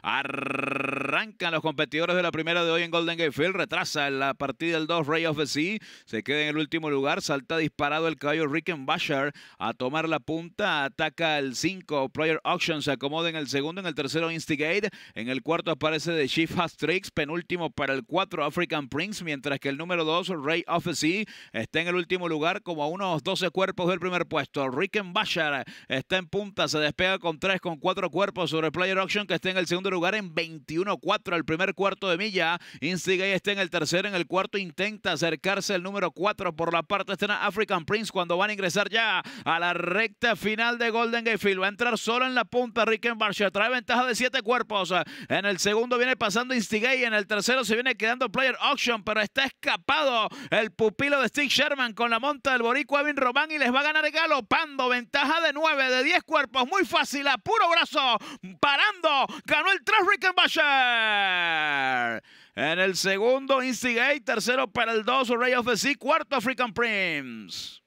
Arr los competidores de la primera de hoy en Golden Gate Field. Retrasa la partida del 2 Ray of the Sea. Se queda en el último lugar. Salta disparado el caballo Rickenbacher a tomar la punta. Ataca el 5 Player Auction. Se acomoda en el segundo. En el tercero Instigate. En el cuarto aparece de Chief Has Tricks. Penúltimo para el 4 African Prince. Mientras que el número 2 Ray of the Sea está en el último lugar como a unos 12 cuerpos del primer puesto. Rickenbacher está en punta. Se despega con 3 con 4 cuerpos sobre Player Auction que está en el segundo lugar en 21 cuartos el primer cuarto de milla. Instigay está en el tercero, en el cuarto intenta acercarse el número 4 por la parte externa African Prince cuando van a ingresar ya a la recta final de Golden Gate Field. Va a entrar solo en la punta Rickenbacker, trae ventaja de 7 cuerpos. En el segundo viene pasando Instigay, en el tercero se viene quedando Player Auction, pero está escapado el pupilo de Steve Sherman con la monta del boricua Vin Román y les va a ganar galopando, ventaja de 9, de 10 cuerpos, muy fácil, a puro brazo, parando, ganó el 3 Rickenbacher. En el segundo, Instigate. Tercero para el 2, Ray of the Sea. Cuarto, African Prince.